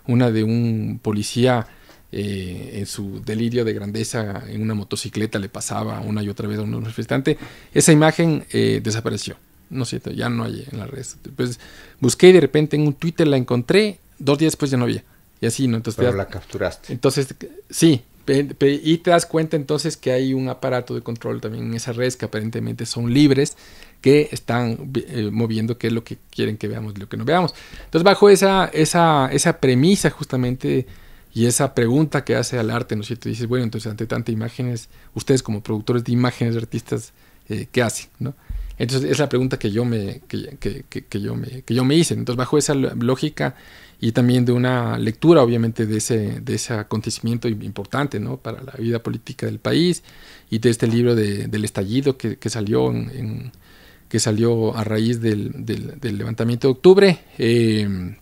una de un policía eh, en su delirio de grandeza en una motocicleta le pasaba una y otra vez a un manifestante, esa imagen eh, desapareció. No cierto? ya no hay en la red. Pues busqué y de repente en un Twitter la encontré, dos días después ya no había. Y así, ¿no? Entonces, Pero ya, la capturaste. Entonces, sí, y te das cuenta entonces que hay un aparato de control también en esas redes que aparentemente son libres, que están eh, moviendo qué es lo que quieren que veamos y lo que no veamos. Entonces, bajo esa, esa, esa premisa justamente y esa pregunta que hace al arte, ¿no es cierto? Dices, bueno, entonces ante tanta imágenes, ustedes como productores de imágenes de artistas, eh, ¿qué hacen? ¿no? Entonces es la pregunta que yo me, que, que, que, yo me, que yo me hice. Entonces bajo esa lógica y también de una lectura, obviamente, de ese, de ese acontecimiento importante para la vida política del país y de este libro del estallido que, salió en, que salió a raíz del, del, levantamiento de octubre. Eh,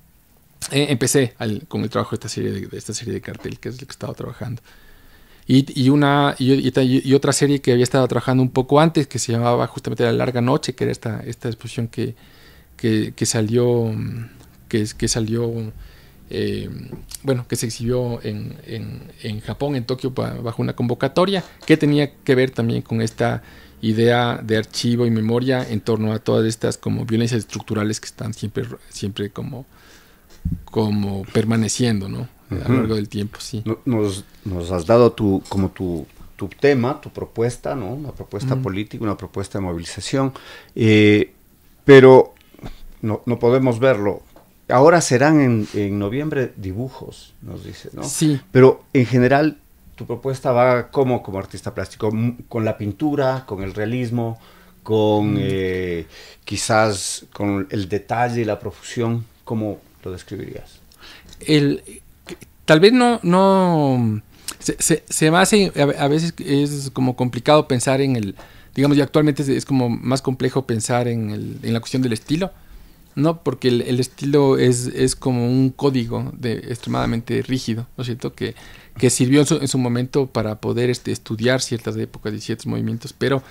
eh, empecé con el trabajo de esta, serie de, esta serie de cartel, que es el que estaba trabajando. Y, una, y, otra serie que había estado trabajando un poco antes, que se llamaba justamente La Larga Noche, que era esta, esta exposición que, que, que salió, mm, que, salió eh, bueno, que se exhibió en, en, en, Japón, en Tokio, bajo una convocatoria que tenía que ver también con esta idea de archivo y memoria en torno a todas estas como violencias estructurales que están siempre, siempre como como permaneciendo, ¿no? A lo largo del tiempo, sí. Nos, has dado tu, como tu, tema, tu propuesta, ¿no? Una propuesta política, una propuesta de movilización, eh, pero no, podemos verlo ahora serán en, noviembre dibujos, nos dice, ¿no? Sí. Pero en general, tu propuesta va como, como artista plástico, con la pintura, con el realismo, con eh, quizás con el detalle y la profusión, como lo describirías? El, tal vez no, no se, hace, a, veces es como complicado pensar en el, digamos, y actualmente es, como más complejo pensar en, el, en, la cuestión del estilo, ¿no? Porque el, estilo es, es, como un código de, extremadamente rígido, ¿no es cierto? Que, que sirvió en su, momento para poder este, estudiar ciertas épocas y ciertos movimientos, pero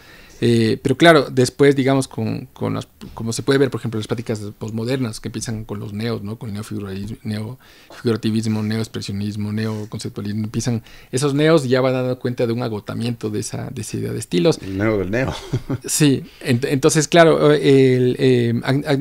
eh, pero claro, después, digamos, con, con las, como se puede ver, por ejemplo, las prácticas posmodernas que empiezan con los neos, ¿no? Con el neofigurativismo, neoexpresionismo, neoconceptualismo, empiezan, esos neos ya van dando cuenta de un agotamiento de esa, de idea de estilos. El neo del neo. [laughs] sí, entonces, claro, eh,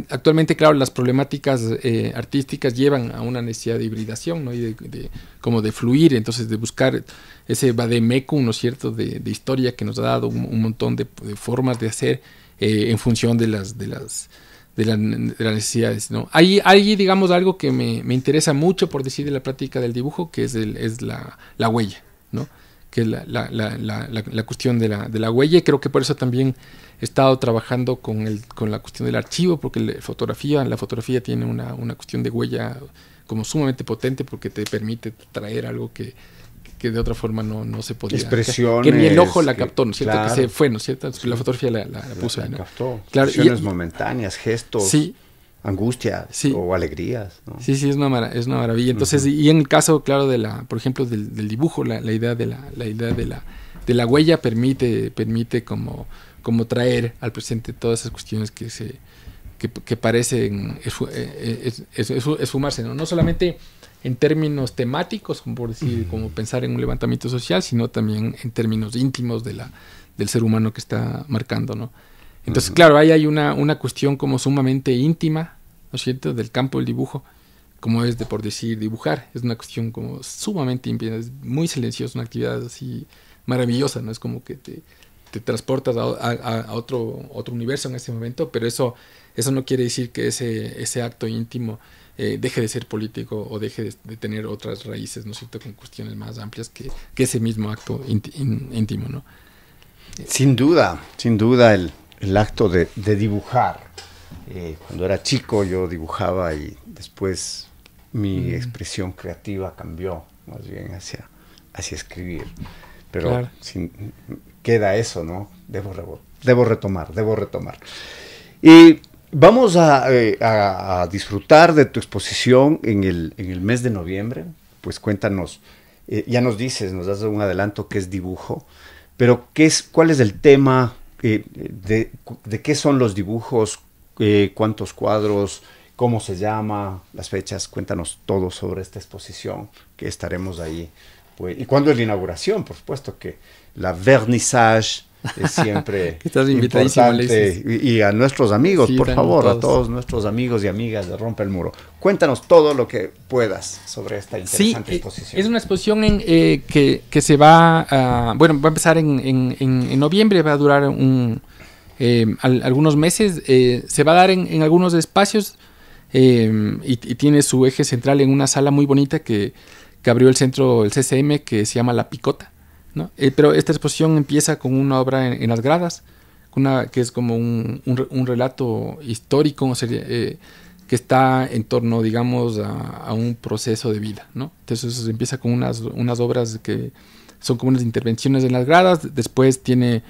actualmente, claro, las problemáticas eh, artísticas llevan a una necesidad de hibridación, ¿no? Y de, como de fluir, entonces de buscar ese Mecum, ¿no es cierto?, de, historia que nos ha dado un, montón de, formas de hacer eh, en función de las, de las, de, las necesidades, ¿no? Hay, digamos, algo que me, interesa mucho, por decir, de la práctica del dibujo, que es, el, es la, huella, ¿no? Que es la, la cuestión de la, de la huella y creo que por eso también he estado trabajando con, el, con la cuestión del archivo, porque la fotografía, la fotografía tiene una cuestión de huella como sumamente potente porque te permite traer algo que, que de otra forma no, no se podía. Expresiones. Que, ni el ojo la captó, ¿no es cierto? que se fue, ¿no es cierto? La fotografía la, la, la puso captó. Claro, Expresiones momentáneas, gestos. Sí. Angustia o alegrías. Sí, sí, es una, es una maravilla. Entonces, y en el caso, claro, de la, por ejemplo, del, dibujo, la, idea de la, idea de la, de la huella permite, permite como, como traer al presente todas esas cuestiones que se, que, parecen eh, eh, es, esfumarse, ¿no? No solamente en términos temáticos, como por decir, como pensar en un levantamiento social, sino también en términos íntimos de la, del ser humano que está marcando, ¿no? Entonces, claro, ahí hay una, una cuestión como sumamente íntima, ¿no es cierto?, del campo del dibujo, como es de, por decir, dibujar. Es una cuestión como sumamente íntima, es muy silenciosa, una actividad así maravillosa, ¿no? Es como que te, te transportas a, a, otro, otro universo en ese momento, pero eso, eso no quiere decir que ese, ese acto íntimo eh, deje de ser político o deje de, tener otras raíces, ¿no es cierto?, con cuestiones más amplias que, ese mismo acto íntimo, ¿no? Sin duda, sin duda el, acto de, dibujar. Eh, cuando era chico yo dibujaba y después mi mm. expresión creativa cambió más bien hacia, escribir. Pero queda eso, ¿no? Debo, debo retomar, debo retomar. Y Vamos eh, a, disfrutar de tu exposición en el, mes de noviembre. Pues cuéntanos, eh, ya nos dices, nos das un adelanto que es dibujo, pero ¿qué es, ¿cuál es el tema? Eh, de, qué son los dibujos? ¿Cuántos cuadros? ¿Cómo se llama? Las fechas. Cuéntanos todo sobre esta exposición que estaremos ahí. Pues, ¿Y cuándo es la inauguración? Por supuesto que la vernissage siempre [laughs] Estás importante. Y, a nuestros amigos, por favor, a todos nuestros amigos y amigas de Rompe el Muro. Cuéntanos todo lo que puedas sobre esta interesante sí, eh, exposición. Es una exposición en, eh, que, se va a, bueno, va a empezar en, en, en noviembre, va a durar un, eh, algunos meses, se va a dar en, algunos espacios y, y tiene su eje central en una sala muy bonita que, que abrió el centro, el CCM, que se llama La Picota eh, pero esta exposición empieza con una obra en, las gradas, que es como un, relato histórico, eh, que está en torno, digamos, a, un proceso de vida, Entonces empieza con unas, obras que son como unas intervenciones en las gradas, después tiene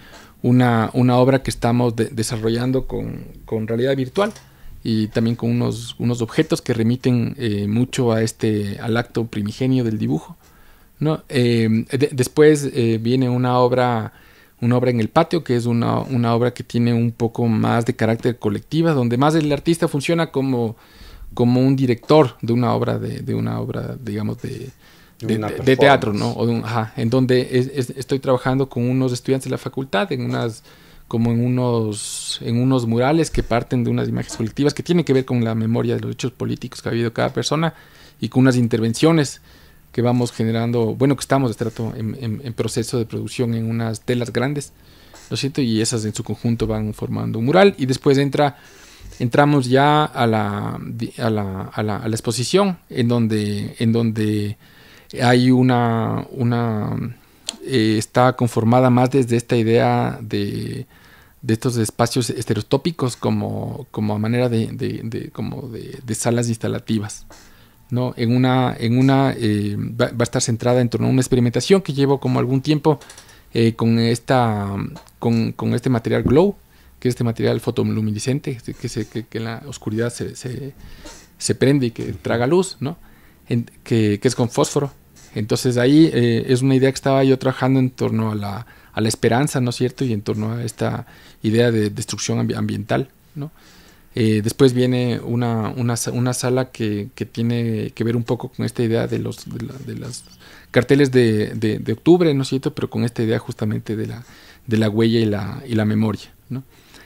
una, obra que estamos desarrollando con, realidad virtual y también con unos, objetos que remiten eh, mucho a este, al acto primigenio del dibujo. ¿no? Em, después eh, viene una obra, una obra en el patio, que es una, una, obra que tiene un poco más de carácter colectiva, donde más el artista funciona como, como un director de una obra, de, una obra, digamos, de, de, teatro, ¿no? O en donde estoy trabajando con unos estudiantes de la facultad en unas como en unos, en unos murales que parten de unas imágenes colectivas que tienen que ver con la memoria de los hechos políticos que ha habido cada persona y con unas intervenciones que vamos generando, bueno, que estamos de en, proceso de producción en unas telas grandes, lo siento Y esas en su conjunto van formando un mural y después entra, entramos ya a la, a la, a la, exposición en donde, en donde hay una, una eh, está conformada más desde esta idea de, estos espacios estereotópicos como, como a manera de, como de salas instalativas. ¿no? en una, en una eh, va, a estar centrada en torno a una experimentación que llevo como algún tiempo eh, con, esta, con, este material glow, que es este material fotoluminiscente, este, que, que, en la oscuridad se, se, prende y que traga luz, ¿no? que, que, es con fósforo. Entonces ahí eh, es una idea que estaba yo trabajando en torno a la, a la esperanza, ¿no es cierto? Y en torno a esta idea de destrucción ambiental, ¿no? Eh, después viene una, una, sala que, tiene que ver un poco con esta idea de los de, carteles de, octubre, ¿no es cierto? Pero con esta idea justamente de la, de la huella y la, y la memoria, ¿no?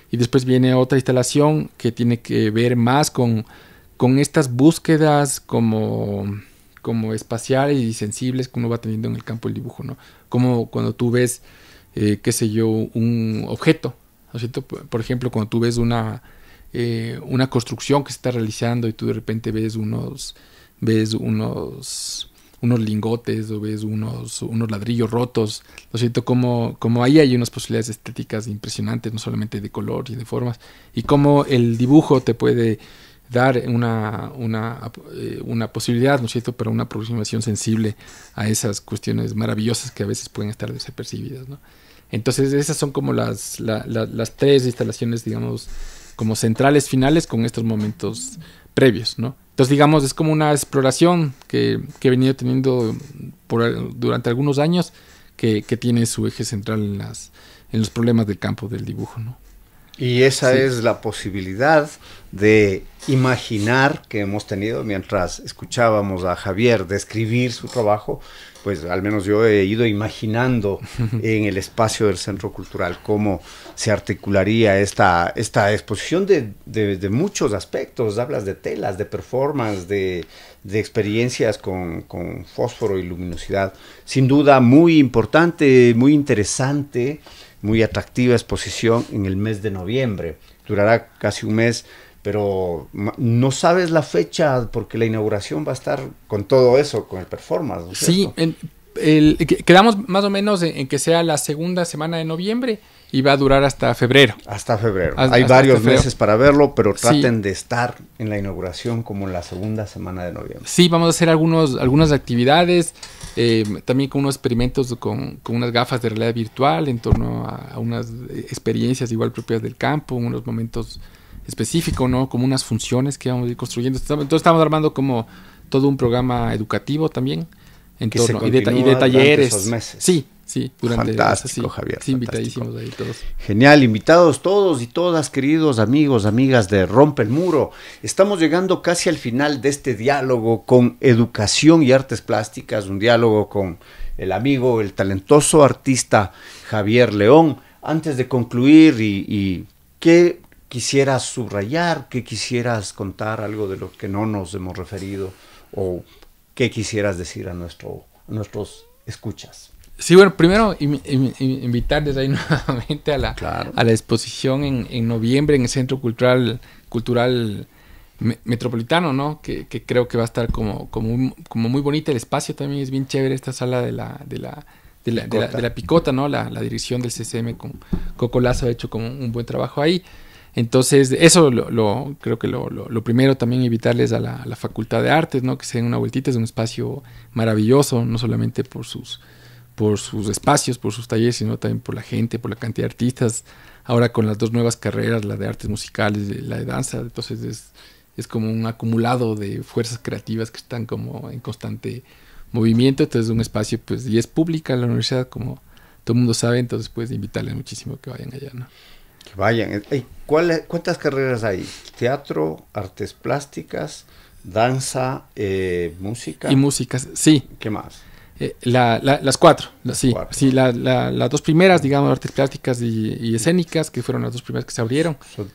Y después viene otra instalación que tiene que ver más con, con estas búsquedas como, como espaciales y sensibles que uno va teniendo en el campo del dibujo, ¿no? Como cuando tú ves, eh, qué sé yo, un objeto, ¿no es cierto? Por ejemplo, cuando tú ves una eh, una construcción que se está realizando y tú de repente ves unos, ves unos, unos lingotes o ves unos, unos ladrillos rotos. Lo siento, como, como ahí hay unas posibilidades estéticas impresionantes, no solamente de color y de formas, y como el dibujo te puede dar una, una, eh, una posibilidad, ¿no es cierto?, para una aproximación sensible a esas cuestiones maravillosas que a veces pueden estar desapercibidas, ¿no? Entonces, esas son como las, las tres instalaciones, digamos, como centrales finales con estos momentos previos, ¿no? Entonces, digamos, es como una exploración que, he venido teniendo durante algunos años que, tiene su eje central en, las, en los problemas del campo del dibujo, ¿no? Y esa es la posibilidad de imaginar que hemos tenido mientras escuchábamos a Javier describir su trabajo, pues al menos yo he ido imaginando [laughs] en el espacio del Centro Cultural cómo se articularía esta, esta exposición de, muchos aspectos, hablas de telas, de performance, de, experiencias con, con, fósforo y luminosidad. Sin duda muy importante, muy interesante, muy atractiva exposición en el mes de noviembre. Durará casi un mes pero no sabes la fecha porque la inauguración va a estar con todo eso, con el performance. sí, quedamos más o menos en, que sea la segunda semana de noviembre y va a durar hasta febrero. Hasta febrero. Hay varios meses para verlo, pero traten de estar en la inauguración como en la segunda semana de noviembre. Sí, vamos a hacer algunos, algunas actividades, eh, también con unos experimentos con, unas gafas de realidad virtual en torno a unas eh, experiencias igual propias del campo, unos momentos específico, ¿no? Como unas funciones que vamos a ir construyendo. Entonces estamos armando como todo un programa educativo también en que y, de, talleres. meses. Sí, sí, durante fantástico, meses, sí. Javier. invitadísimos ahí todos. Genial, invitados todos y todas, queridos amigos, amigas de Rompe el Muro. Estamos llegando casi al final de este diálogo con educación y artes plásticas, un diálogo con el amigo, el talentoso artista Javier León. Antes de concluir y, y qué quisieras subrayar, que quisieras contar algo de lo que no nos hemos referido o qué quisieras decir a, nuestro, a nuestros escuchas. Sí, bueno, primero invitar desde invitarles ahí [laughs] nuevamente a la, a la exposición en, en, noviembre en el Centro Cultural, Cultural Metropolitano, ¿no? Que, que, creo que va a estar como, como, como muy bonita el espacio también, es bien chévere esta sala de la, de la, de la, de la, picota, ¿no? La, la dirección del CCM con Coco Lazo ha hecho como un buen trabajo ahí. Entonces, eso lo, lo creo que lo, lo, primero también invitarles a la, la, Facultad de Artes, ¿no? Que se den una vueltita, es un espacio maravilloso, no solamente por sus, por sus espacios, por sus talleres, sino también por la gente, por la cantidad de artistas. Ahora con las dos nuevas carreras, la de artes musicales, la de danza, entonces es, es como un acumulado de fuerzas creativas que están como en constante movimiento, entonces es un espacio, pues, y es pública la universidad, como todo el mundo sabe, entonces puedes invitarles muchísimo que vayan allá, ¿no? Que vayan. ¿Cuál, ¿Cuántas carreras hay? Teatro, artes plásticas, danza, eh, música. Y músicas, sí. ¿Qué más? Eh, las cuatro, sí, la, las dos primeras, digamos, artes plásticas y, escénicas, que fueron las dos primeras que se abrieron. Son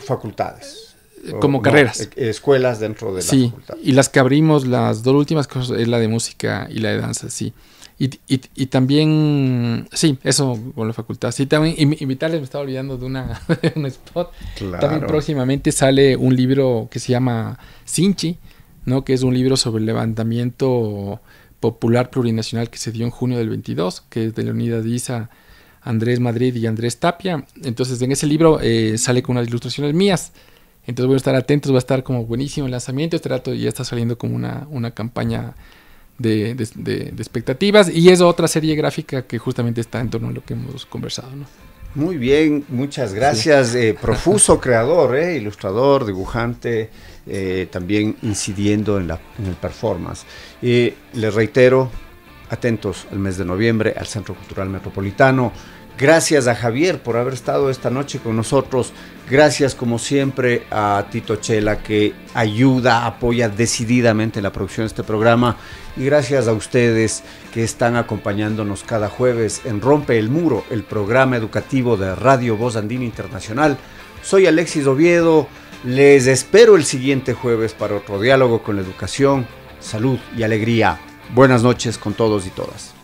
facultades. Eh, como carreras. E, escuelas dentro de la sí, Y las que abrimos, las dos últimas cosas, es la de música y la de danza, sí. Y, y, y, también, sí, eso con la facultad. Sí, también, invitarles, me estaba olvidando de, una, [laughs] un spot. Claro. También próximamente sale un libro que se llama Sinchi, ¿no? Que es un libro sobre el levantamiento popular plurinacional que se dio en junio del 22, que es de Unidad Isa, Andrés Madrid y Andrés Tapia. Entonces, en ese libro eh, sale con unas ilustraciones mías. Entonces, voy a estar atentos, va a estar como buenísimo el lanzamiento. Este rato ya está saliendo como una, una campaña de, expectativas. Y es otra serie gráfica que justamente está en torno a lo que hemos conversado. ¿no? Muy bien, muchas gracias. Eh, profuso [laughs] creador, eh, ilustrador, dibujante, eh, también incidiendo en, la, en el performance. Y les reitero, atentos al mes de noviembre al Centro Cultural Metropolitano. Gracias a Javier por haber estado esta noche con nosotros. Gracias como siempre a Tito Chela que ayuda, apoya decididamente la producción de este programa. Y gracias a ustedes que están acompañándonos cada jueves en Rompe el Muro, el programa educativo de Radio Voz Andina Internacional. Soy Alexis Oviedo. Les espero el siguiente jueves para otro diálogo con la educación, salud y alegría. Buenas noches con todos y todas.